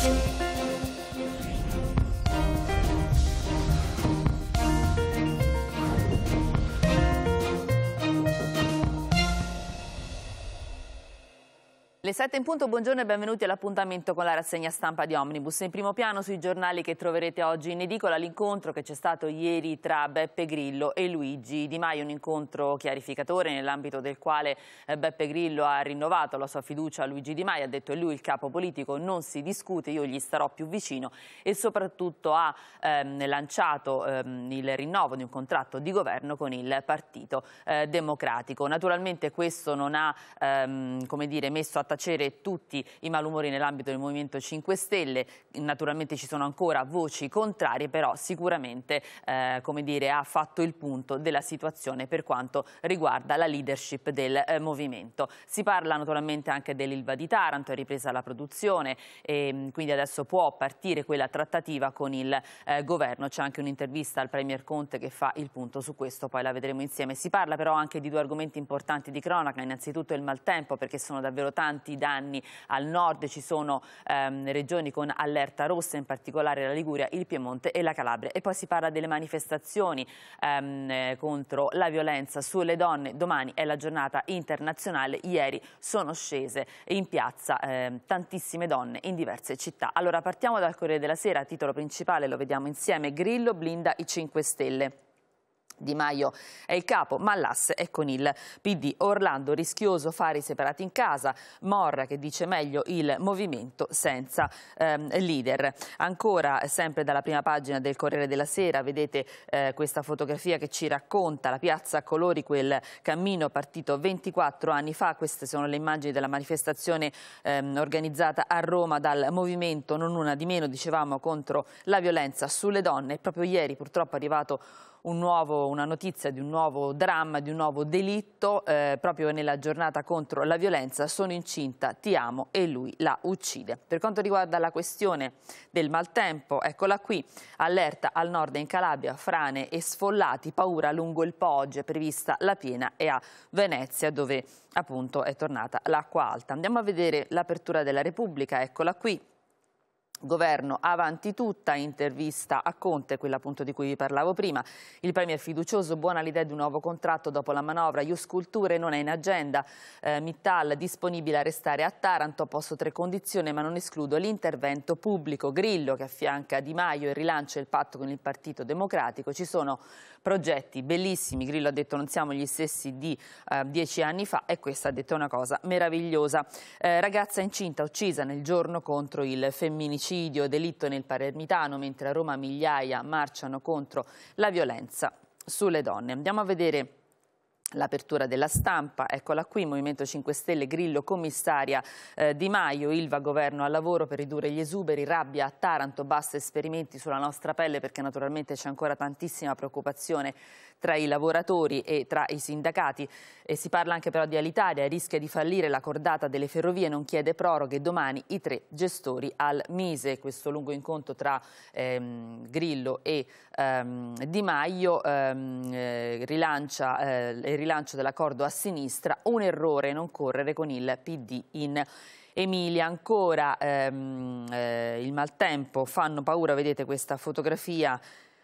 Thank you. Le 7 in punto, buongiorno e benvenuti all'appuntamento con la rassegna stampa di Omnibus. In primo piano sui giornali che troverete oggi in edicola l'incontro che c'è stato ieri tra Beppe Grillo e Luigi Di Maio, un incontro chiarificatore nell'ambito del quale eh, Beppe Grillo ha rinnovato la sua fiducia a Luigi Di Maio, ha detto è lui il capo politico, non si discute, io gli starò più vicino e soprattutto ha ehm, lanciato ehm, il rinnovo di un contratto di governo con il Partito eh, Democratico. Naturalmente questo non ha ehm, come dire, messo a tacere soddisfacere tutti i malumori nell'ambito del Movimento 5 Stelle, naturalmente ci sono ancora voci contrarie, però sicuramente eh, dire, ha fatto il punto della situazione per quanto riguarda la leadership del eh, movimento. Si parla naturalmente anche dell'Ilva di Taranto, è ripresa la produzione e ehm, quindi adesso può partire quella trattativa con il eh, governo. C'è anche un'intervista al Premier Conte che fa il punto su questo, poi la vedremo insieme. Si parla però anche di due argomenti importanti di cronaca, innanzitutto il maltempo perché sono davvero tanti importanti danni al nord, ci sono ehm, regioni con allerta rossa, in particolare la Liguria, il Piemonte e la Calabria. E poi si parla delle manifestazioni ehm, contro la violenza sulle donne, domani è la giornata internazionale, ieri sono scese in piazza ehm, tantissime donne in diverse città. Allora partiamo dal Corriere della Sera, titolo principale, lo vediamo insieme, Grillo blinda i 5 Stelle. Di Maio è il capo, ma l'asse è con il PD. Orlando rischioso fare i separati in casa, Morra che dice meglio il movimento senza ehm, leader. Ancora sempre dalla prima pagina del Corriere della Sera vedete eh, questa fotografia che ci racconta la piazza a Colori, quel cammino partito 24 anni fa. Queste sono le immagini della manifestazione ehm, organizzata a Roma dal movimento Non Una di Meno, dicevamo, contro la violenza sulle donne. Proprio ieri purtroppo è arrivato un nuovo, una notizia di un nuovo dramma, di un nuovo delitto, eh, proprio nella giornata contro la violenza, sono incinta, ti amo e lui la uccide. Per quanto riguarda la questione del maltempo, eccola qui, allerta al nord in Calabria, frane e sfollati, paura lungo il Po, oggi è prevista la piena e a Venezia dove appunto è tornata l'acqua alta. Andiamo a vedere l'apertura della Repubblica, eccola qui. Governo avanti tutta, intervista a Conte, quella appunto di cui vi parlavo prima. Il Premier fiducioso, buona l'idea di un nuovo contratto dopo la manovra, Ius Culture non è in agenda, eh, Mittal disponibile a restare a Taranto, posto tre condizioni ma non escludo l'intervento pubblico. Grillo che affianca Di Maio e rilancia il patto con il Partito Democratico. Ci sono progetti bellissimi, Grillo ha detto non siamo gli stessi di eh, dieci anni fa e questa ha detto una cosa meravigliosa. Eh, ragazza incinta uccisa nel giorno contro il femminicidio omicidio, delitto nel Palermitano, mentre a Roma migliaia marciano contro la violenza sulle donne. Andiamo a vedere L'apertura della stampa, eccola qui, Movimento 5 Stelle, Grillo, commissaria eh, Di Maio, Ilva, governo al lavoro per ridurre gli esuberi, rabbia a Taranto, basta esperimenti sulla nostra pelle perché naturalmente c'è ancora tantissima preoccupazione tra i lavoratori e tra i sindacati. E si parla anche però di Alitalia, rischia di fallire la cordata delle ferrovie, non chiede proroghe, domani i tre gestori al Mise. Questo lungo incontro tra ehm, Grillo e ehm, Di Maio ehm, eh, rilancia eh, il rilancio dell'accordo a sinistra, un errore non correre con il PD in Emilia. Ancora ehm, eh, il maltempo, fanno paura, vedete questa fotografia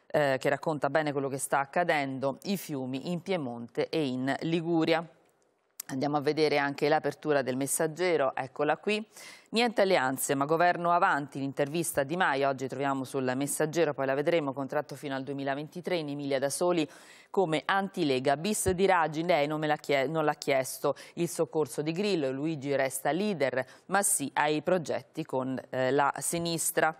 eh, che racconta bene quello che sta accadendo, i fiumi in Piemonte e in Liguria. Andiamo a vedere anche l'apertura del messaggero, eccola qui. Niente alleanze, ma governo avanti, l'intervista di Mai, oggi troviamo sul messaggero, poi la vedremo, contratto fino al 2023 in Emilia da Soli come antilega. Bis di Raggi, lei non, l'ha chiesto, il soccorso di Grillo, Luigi resta leader, ma sì ai progetti con eh, la sinistra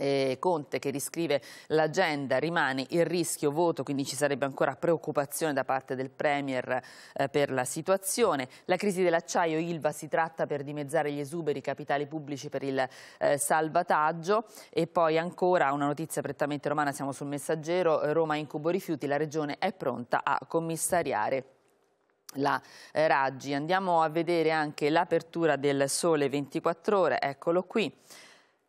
eh, Conte che riscrive l'agenda, rimane il rischio voto, quindi ci sarebbe ancora preoccupazione da parte del Premier eh, per la situazione. La crisi dell'acciaio Ilva si tratta per dimezzare gli esuberi capitali pubblici per il eh, salvataggio e poi ancora una notizia prettamente romana, siamo sul messaggero, eh, Roma incubo rifiuti, la regione è pronta a commissariare la eh, Raggi. Andiamo a vedere anche l'apertura del Sole 24 Ore, eccolo qui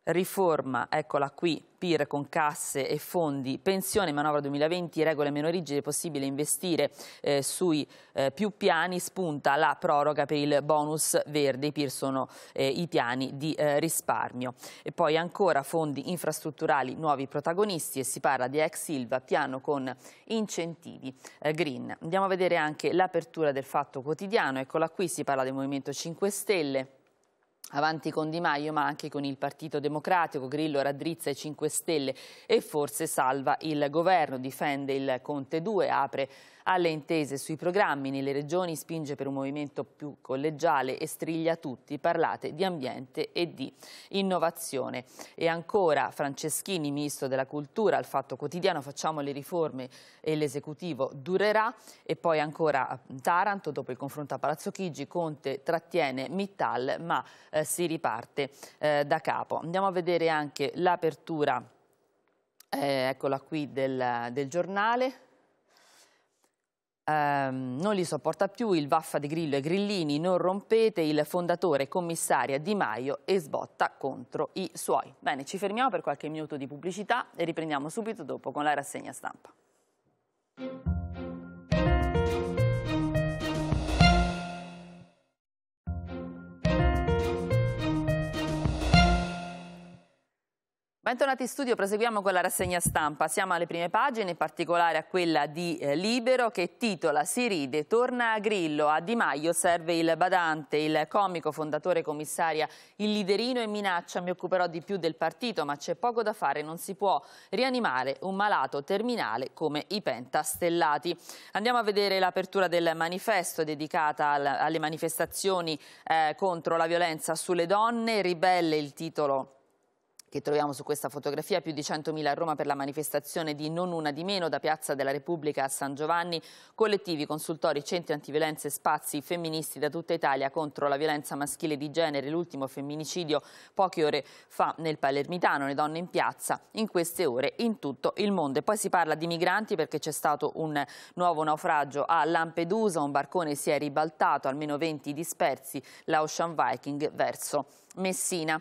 riforma, eccola qui, PIR con casse e fondi, pensione, manovra 2020, regole meno rigide, possibile investire eh, sui eh, più piani, spunta la proroga per il bonus verde, i PIR sono eh, i piani di eh, risparmio. E poi ancora fondi infrastrutturali, nuovi protagonisti e si parla di ex Silva, piano con incentivi eh, green. Andiamo a vedere anche l'apertura del fatto quotidiano, eccola qui, si parla del Movimento 5 Stelle avanti con Di Maio ma anche con il Partito Democratico, Grillo Radrizza e 5 Stelle e forse salva il governo, difende il Conte 2, apre alle intese sui programmi nelle regioni, spinge per un movimento più collegiale e striglia tutti, parlate di ambiente e di innovazione. E ancora Franceschini, ministro della cultura, al fatto quotidiano facciamo le riforme e l'esecutivo durerà e poi ancora mm, Taranto, dopo il confronto a Palazzo Chigi, Conte trattiene Mittal ma eh, si riparte eh, da capo. Andiamo a vedere anche l'apertura, eh, eccola qui, del, del giornale. Um, non li sopporta più, il vaffa di Grillo e Grillini, non rompete, il fondatore commissaria Di Maio e sbotta contro i suoi. Bene, ci fermiamo per qualche minuto di pubblicità e riprendiamo subito dopo con la rassegna stampa. Bentornati in studio, proseguiamo con la rassegna stampa. Siamo alle prime pagine, in particolare a quella di eh, Libero che titola Si ride, torna a Grillo, a Di Maio serve il badante, il comico, fondatore, commissaria, il liderino e minaccia mi occuperò di più del partito ma c'è poco da fare, non si può rianimare un malato terminale come i pentastellati. Andiamo a vedere l'apertura del manifesto dedicata alle manifestazioni eh, contro la violenza sulle donne, ribelle il titolo che troviamo su questa fotografia, più di 100.000 a Roma per la manifestazione di Non Una di Meno da Piazza della Repubblica a San Giovanni, collettivi, consultori, centri antiviolenze, spazi femministi da tutta Italia contro la violenza maschile di genere, l'ultimo femminicidio poche ore fa nel Palermitano, le donne in piazza in queste ore in tutto il mondo. E poi si parla di migranti perché c'è stato un nuovo naufragio a Lampedusa, un barcone si è ribaltato, almeno 20 dispersi, la Ocean Viking verso Messina.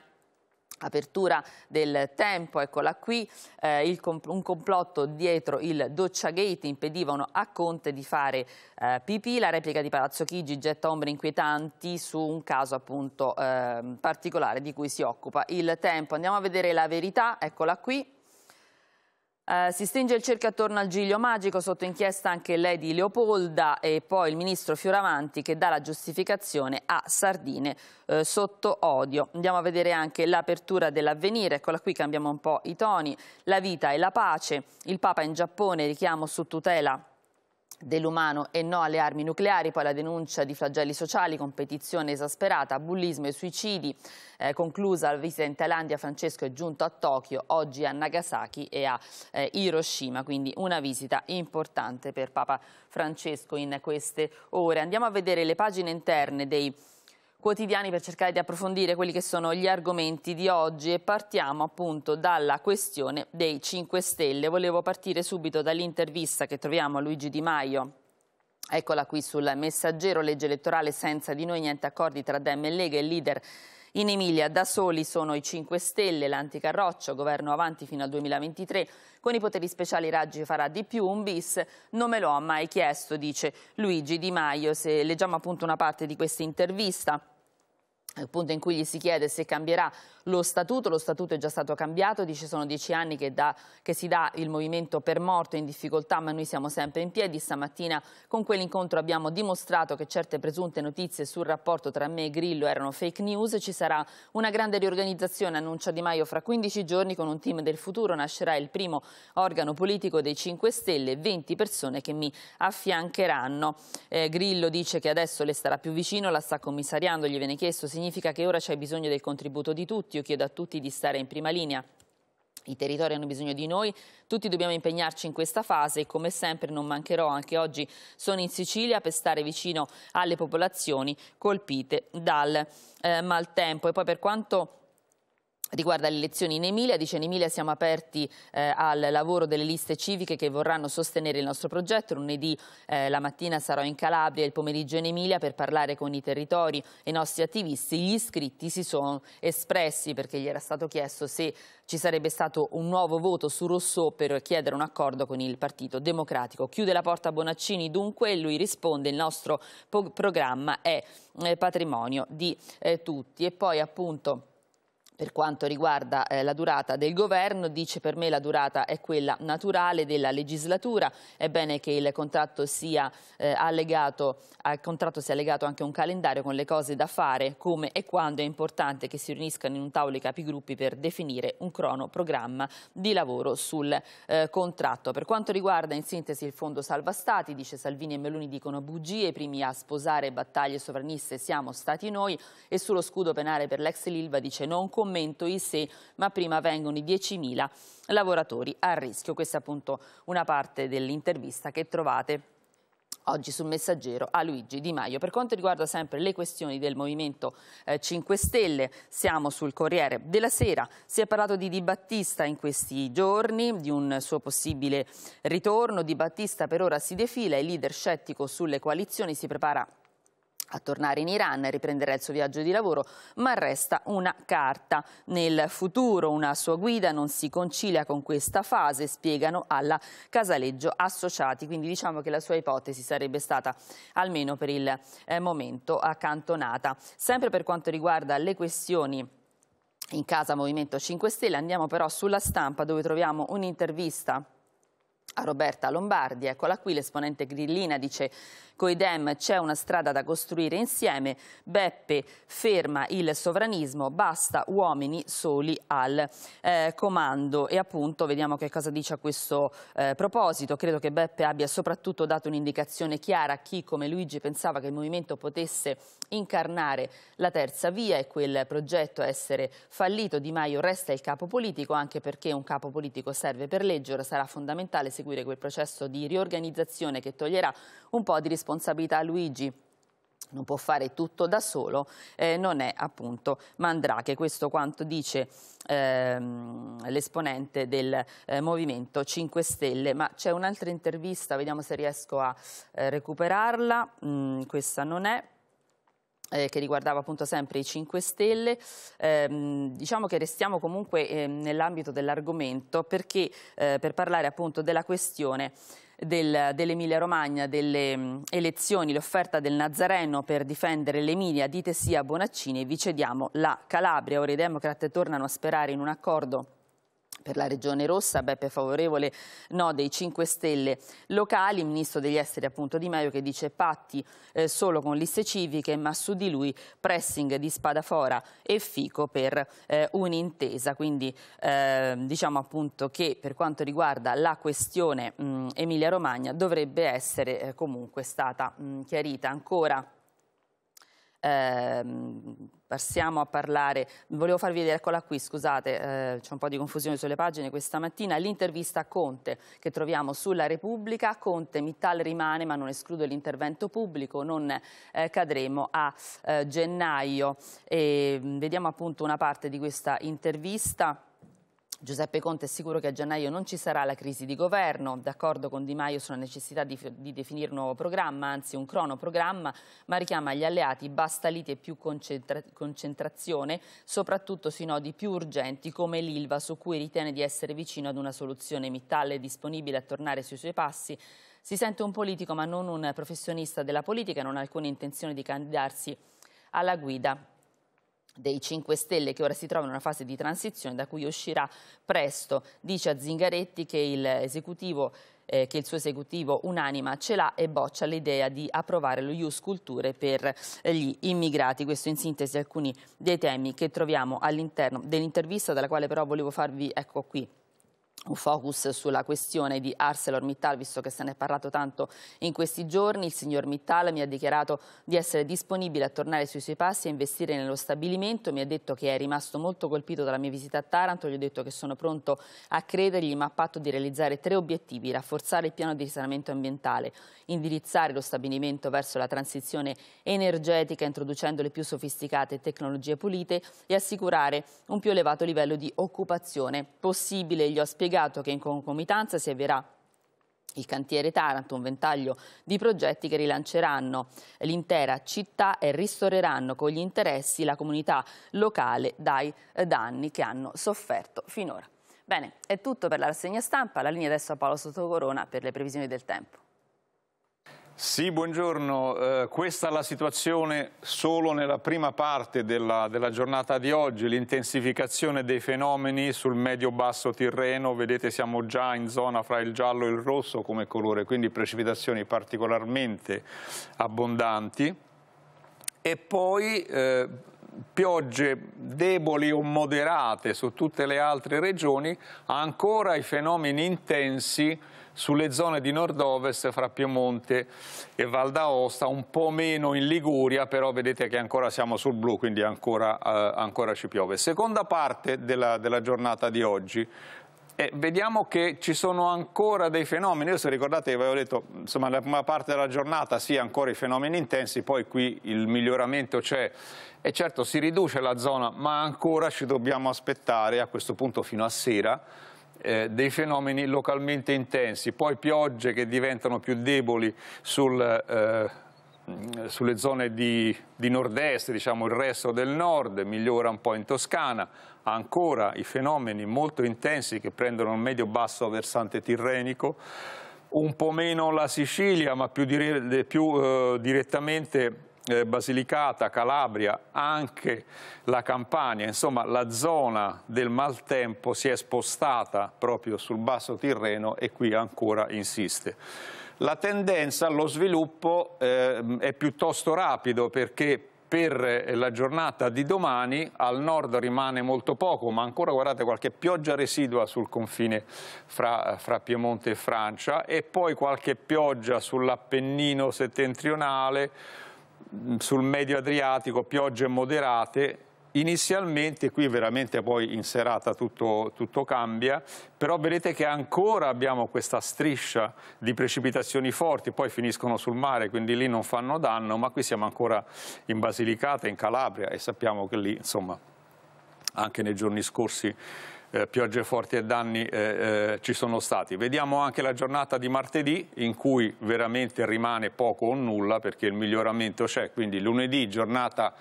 Apertura del tempo, eccola qui, eh, comp un complotto dietro il Docciagate impedivano a Conte di fare eh, pipì, la replica di Palazzo Chigi getta ombre inquietanti su un caso appunto eh, particolare di cui si occupa il tempo. Andiamo a vedere la verità, eccola qui. Eh, si stringe il cerchio attorno al Giglio Magico, sotto inchiesta anche Lady Leopolda e poi il ministro Fioravanti che dà la giustificazione a Sardine eh, sotto odio. Andiamo a vedere anche l'apertura dell'avvenire, eccola qui cambiamo un po' i toni, la vita e la pace, il Papa in Giappone richiamo su tutela dell'umano e no alle armi nucleari, poi la denuncia di flagelli sociali, competizione esasperata, bullismo e suicidi, eh, conclusa la visita in Thailandia, Francesco è giunto a Tokyo, oggi a Nagasaki e a eh, Hiroshima, quindi una visita importante per Papa Francesco in queste ore. Andiamo a vedere le pagine interne dei quotidiani per cercare di approfondire quelli che sono gli argomenti di oggi e partiamo appunto dalla questione dei 5 Stelle. Volevo partire subito dall'intervista che troviamo a Luigi Di Maio Eccola qui sul messaggero, legge elettorale senza di noi, niente accordi tra Dem e Lega, il leader in Emilia da soli sono i 5 Stelle, l'anticarroccio, governo avanti fino al 2023, con i poteri speciali Raggi farà di più, un bis, non me lo ha mai chiesto, dice Luigi Di Maio, se leggiamo appunto una parte di questa intervista appunto eh, in cui gli si chiede se cambierà lo statuto, lo statuto è già stato cambiato, dice sono dieci anni che, da, che si dà il movimento per morto in difficoltà, ma noi siamo sempre in piedi. Stamattina con quell'incontro abbiamo dimostrato che certe presunte notizie sul rapporto tra me e Grillo erano fake news, ci sarà una grande riorganizzazione, annuncia Di Maio fra 15 giorni con un team del futuro, nascerà il primo organo politico dei 5 Stelle, 20 persone che mi affiancheranno. Eh, Grillo dice che adesso le starà più vicino, la sta commissariando, gli viene chiesto, significa che ora c'è bisogno del contributo di tutti, tutti, io chiedo a tutti di stare in prima linea. I territori hanno bisogno di noi, tutti dobbiamo impegnarci in questa fase e come sempre non mancherò, anche oggi sono in Sicilia per stare vicino alle popolazioni colpite dal eh, maltempo. E poi per quanto Riguarda le elezioni in Emilia, dice in Emilia siamo aperti eh, al lavoro delle liste civiche che vorranno sostenere il nostro progetto. Lunedì eh, la mattina sarò in Calabria e il pomeriggio in Emilia per parlare con i territori e i nostri attivisti. Gli iscritti si sono espressi perché gli era stato chiesto se ci sarebbe stato un nuovo voto su Rousseau per chiedere un accordo con il Partito Democratico. Chiude la porta a Bonaccini dunque e lui risponde il nostro programma è eh, patrimonio di eh, tutti. E poi appunto... Per quanto riguarda eh, la durata del governo, dice per me la durata è quella naturale della legislatura, è bene che il contratto sia, eh, allegato, al contratto sia legato anche un calendario con le cose da fare, come e quando è importante che si riuniscano in un tavolo i capigruppi per definire un cronoprogramma di lavoro sul eh, contratto. Per quanto riguarda in sintesi il fondo salva stati, dice Salvini e Meloni dicono bugie, i primi a sposare battaglie sovraniste siamo stati noi e sullo scudo penale per l'ex Lilva dice non commento commento i sé, ma prima vengono i 10.000 lavoratori a rischio. Questa è appunto una parte dell'intervista che trovate oggi sul messaggero a Luigi Di Maio. Per quanto riguarda sempre le questioni del Movimento 5 eh, Stelle, siamo sul Corriere della Sera, si è parlato di Di Battista in questi giorni, di un suo possibile ritorno, Di Battista per ora si defila, il leader scettico sulle coalizioni si prepara a tornare in Iran, riprenderà il suo viaggio di lavoro, ma resta una carta. Nel futuro una sua guida non si concilia con questa fase, spiegano alla Casaleggio Associati. Quindi diciamo che la sua ipotesi sarebbe stata almeno per il eh, momento accantonata. Sempre per quanto riguarda le questioni in casa Movimento 5 Stelle, andiamo però sulla stampa dove troviamo un'intervista a Roberta Lombardi, eccola qui, l'esponente grillina dice Coi c'è una strada da costruire insieme, Beppe ferma il sovranismo, basta uomini soli al eh, comando. E appunto vediamo che cosa dice a questo eh, proposito. Credo che Beppe abbia soprattutto dato un'indicazione chiara a chi come Luigi pensava che il movimento potesse incarnare la terza via e quel progetto essere fallito. Di Maio resta il capo politico anche perché un capo politico serve per legge, ora sarà fondamentale seguire quel processo di riorganizzazione che toglierà un po' di responsabilità responsabilità Luigi non può fare tutto da solo, eh, non è appunto Mandrake, Questo quanto dice ehm, l'esponente del eh, Movimento 5 Stelle. Ma c'è un'altra intervista, vediamo se riesco a eh, recuperarla, mm, questa non è. Eh, che riguardava appunto sempre i 5 Stelle. Eh, diciamo che restiamo comunque eh, nell'ambito dell'argomento perché eh, per parlare appunto della questione del, dell'Emilia Romagna delle mm, elezioni, l'offerta del Nazareno per difendere l'Emilia, dite sì a Bonaccini e vi cediamo la Calabria. Ora i Democrat tornano a sperare in un accordo per la Regione Rossa, Beppe favorevole no dei 5 Stelle locali, ministro degli esteri appunto Di Maio che dice patti eh, solo con liste civiche, ma su di lui pressing di Spadafora e Fico per eh, un'intesa. Quindi eh, diciamo appunto che per quanto riguarda la questione Emilia-Romagna dovrebbe essere eh, comunque stata mh, chiarita ancora. Ehm, passiamo a parlare, volevo farvi vedere, eccola qui, scusate, eh, c'è un po' di confusione sulle pagine questa mattina, l'intervista a Conte che troviamo sulla Repubblica, Conte Mittal rimane ma non escludo l'intervento pubblico, non eh, cadremo a eh, gennaio. E, ehm, vediamo appunto una parte di questa intervista. Giuseppe Conte è sicuro che a gennaio non ci sarà la crisi di governo, d'accordo con Di Maio sulla necessità di, di, definire un nuovo programma, anzi un cronoprogramma, ma richiama agli alleati basta lite e più concentra concentrazione, soprattutto sui nodi più urgenti come l'Ilva, su cui ritiene di essere vicino ad una soluzione. Mittal è disponibile a tornare sui suoi passi. Si sente un politico ma non un professionista della politica e non ha alcuna intenzione di candidarsi alla guida dei 5 Stelle che ora si trova in una fase di transizione da cui uscirà presto, dice a Zingaretti che il, eh, che il suo esecutivo unanima ce l'ha e boccia l'idea di approvare lo Ius Culture per eh, gli immigrati. Questo in sintesi alcuni dei temi che troviamo all'interno dell'intervista dalla quale però volevo farvi, ecco qui, un focus sulla questione di ArcelorMittal, visto che se ne è parlato tanto in questi giorni. Il signor Mittal mi ha dichiarato di essere disponibile a tornare sui suoi passi e investire nello stabilimento. Mi ha detto che è rimasto molto colpito dalla mia visita a Taranto, gli ho detto che sono pronto a credergli, ma a patto di realizzare tre obiettivi, rafforzare il piano di risanamento ambientale, indirizzare lo stabilimento verso la transizione energetica introducendo le più sofisticate tecnologie pulite e assicurare un più elevato livello di occupazione possibile. Gli ho spiegato spiegato che in concomitanza si avvierà il cantiere Taranto, un ventaglio di progetti che rilanceranno l'intera città e ristoreranno con gli interessi la comunità locale dai eh, danni che hanno sofferto finora. Bene, è tutto per la rassegna stampa, la linea adesso a Paolo Sottocorona per le previsioni del tempo. Sì, buongiorno. Eh, questa è la situazione solo nella prima parte della, della giornata di oggi, l'intensificazione dei fenomeni sul medio-basso Tirreno, vedete siamo già in zona fra il giallo e il rosso come colore, quindi precipitazioni particolarmente abbondanti e poi eh, piogge deboli o moderate su tutte le altre regioni, ancora i fenomeni intensi sulle zone di nord-ovest fra Piemonte e Val d'Aosta, un po' meno in Liguria, però vedete che ancora siamo sul blu, quindi ancora, eh, ancora ci piove. Seconda parte della, della giornata di oggi, eh, vediamo che ci sono ancora dei fenomeni. Io se ricordate vi avevo detto, insomma, la prima parte della giornata sì, ancora i fenomeni intensi, poi qui il miglioramento c'è e certo si riduce la zona, ma ancora ci dobbiamo aspettare a questo punto fino a sera eh, dei fenomeni localmente intensi, poi piogge che diventano più deboli sul, eh, sulle zone di, di nord-est, diciamo il resto del nord, migliora un po' in Toscana, ancora i fenomeni molto intensi che prendono il medio-basso versante tirrenico, un po' meno la Sicilia, ma più, dire, più eh, direttamente eh, Basilicata, Calabria, anche la Campania, insomma la zona del maltempo si è spostata proprio sul basso Tirreno e qui ancora insiste. La tendenza allo sviluppo eh, è piuttosto rapido perché per eh, la giornata di domani al nord rimane molto poco, ma ancora guardate qualche pioggia residua sul confine fra, fra Piemonte e Francia e poi qualche pioggia sull'Appennino settentrionale Mm, sul medio Adriatico, piogge moderate, Inizialmente qui veramente poi in serata tutto, tutto, cambia, però vedete che ancora abbiamo questa striscia di precipitazioni forti, poi finiscono sul mare, quindi lì non fanno danno, ma qui siamo ancora in Basilicata, in Calabria e sappiamo che lì, insomma, anche nei giorni scorsi eh, piogge forti e danni eh, eh, ci sono stati. Vediamo anche la giornata di martedì in cui veramente rimane poco o nulla perché il miglioramento c'è, quindi lunedì giornata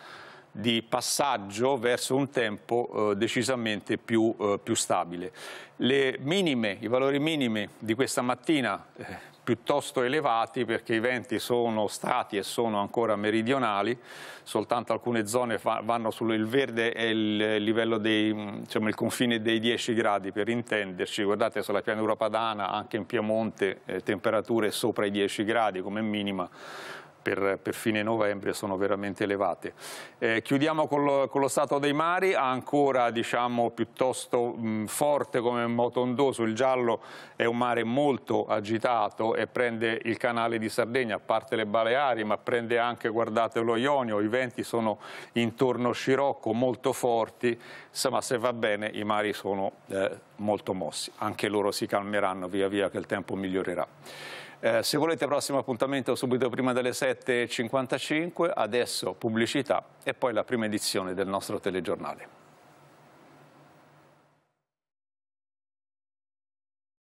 di passaggio verso un tempo eh, decisamente più, eh, più, stabile. Le minime, i valori minimi di questa mattina eh, piuttosto elevati perché i venti sono stati e sono ancora meridionali, soltanto alcune zone vanno sul verde e il livello dei, mm, diciamo, il confine dei 10 gradi per intenderci, guardate sulla pianura padana anche in Piemonte eh, temperature sopra i 10 gradi come minima, per, per, fine novembre sono veramente elevate. Eh, chiudiamo col, con lo stato dei mari, ancora diciamo, piuttosto mh, forte come moto ondoso, il giallo è un mare molto agitato e prende il canale di Sardegna, a parte le Baleari, ma prende anche, guardate, lo Ionio, i venti sono intorno a Scirocco, molto forti, ma se va bene i mari sono eh, molto mossi, anche loro si calmeranno via via che il tempo migliorerà. Eh, se volete prossimo appuntamento subito prima delle 7.55, adesso pubblicità e poi la prima edizione del nostro telegiornale.